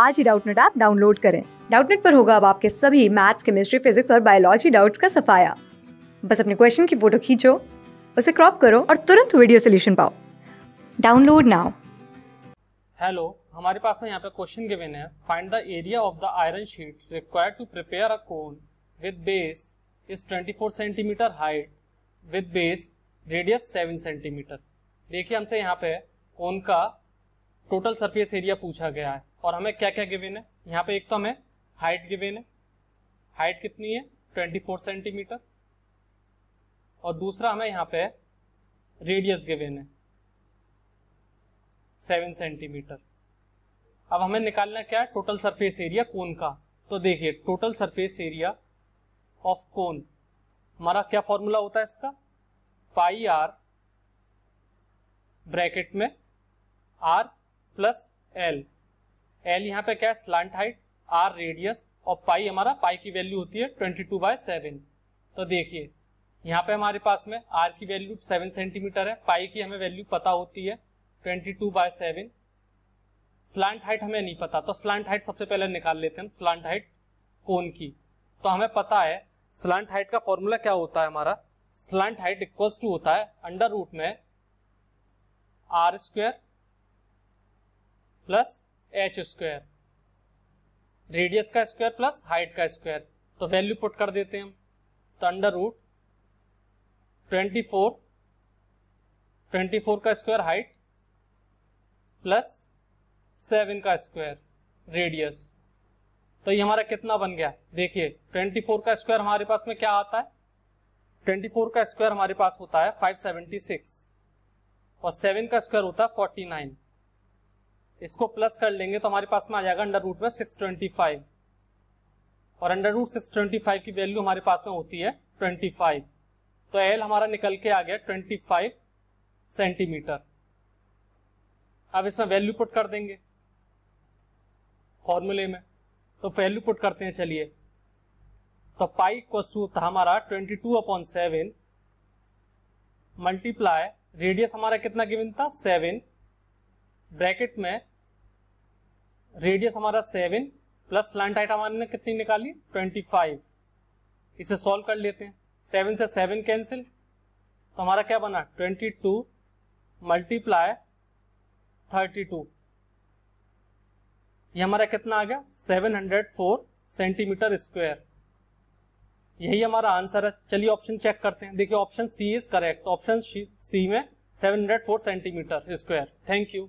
आज ही Doubtnut app download करें डाउटनेट पर होगा अब आपके सभी मैथ्स केमिस्ट्री फिजिक्स और बायोलॉजी डाउट्स का सफाया बस अपने क्वेश्चन की फोटो खींचो उसे क्रॉप करो और तुरंत वीडियो सोल्यूशन पाओ डाउनलोड नाउ हेलो हमारे पास में यहाँ पे क्वेश्चन गिवेन है find the area of the iron sheet required to prepare a cone with base is 24 centimetre height with base radius 7 centimetre देखिए हमसे यहाँ पे कोन का टोटल सरफेस एरिया पूछा गया है और हमें क्या क्या गिवेन है यहाँ पे एक तो हमें हाइट गिवेन है हाइट कितनी है 24 सेंटीमीटर और दूसरा हमें यहाँ पे रेडियस गिवेन है 7 सेंटीमीटर अब हमें निकालना क्या है टोटल सरफेस एरिया कोन का तो देखिए total surface area of cone हमारा क्या फॉर्मूला होता है इसका पाई आर ब्रैकेट में आर प्लस एल एल यहाँ पे क्या है स्लांट हाइट आर रेडियस और पाई हमारा पाई की वैल्यू होती है ट्वेंटी टू बाय सेवन तो देखिए यहाँ पे हमारे पास में आर की वैल्यू सेवन सेंटीमीटर है पाई की हमें वैल्यू पता होती है twenty two by seven slant height हमें नहीं पता तो स्लांट हाइट सबसे पहले निकाल लेते हैं स्लांट हाइट कौन की तो हमें पता है स्लांट हाइट का फॉर्मूला क्या होता है हमारा स्लांट हाइट इक्वल्स टू होता है अंडर रूट में r square plus h square radius का स्क्वायर प्लस हाइट का स्क्वायर तो वैल्यू पुट कर देते हैं हम तो under root twenty four twenty four का स्क्वायर हाइट प्लस सेवन का स्क्वायर रेडियस तो ये हमारा कितना बन गया देखिए ट्वेंटी फोर का स्क्वायर हमारे पास में क्या आता है ट्वेंटी फोर का स्क्वायर हमारे पास होता है फाइव सेवेंटी सिक्स और सेवन का स्क्वायर होता है फोर्टी नाइन इसको प्लस कर लेंगे तो हमारे पास में आ जाएगा अंडर रूट में सिक्स ट्वेंटी फाइव और under root six twenty five की वैल्यू हमारे पास में होती है ट्वेंटी फाइव तो एल हमारा निकल के आ गया ट्वेंटी फाइव सेंटीमीटर अब इसमें वैल्यू पुट कर देंगे फॉर्मूले में तो वैल्यू पुट करते हैं चलिए तो पाई इक्व था हमारा twenty two upon seven multiply radius हमारा कितना गिवन था सेवन ब्रैकेट में रेडियस हमारा सेवन प्लस स्लैंट हाइट हमारे कितनी निकाली ट्वेंटी फाइव इसे सॉल्व कर लेते हैं सेवन से सेवन कैंसिल तो हमारा क्या बना twenty two multiply thirty two ये हमारा कितना आ गया seven hundred four centimetre square यही हमारा आंसर है चलिए ऑप्शन चेक करते हैं देखिए option C is correct option C में 704 सेंटीमीटर स्क्वायर थैंक यू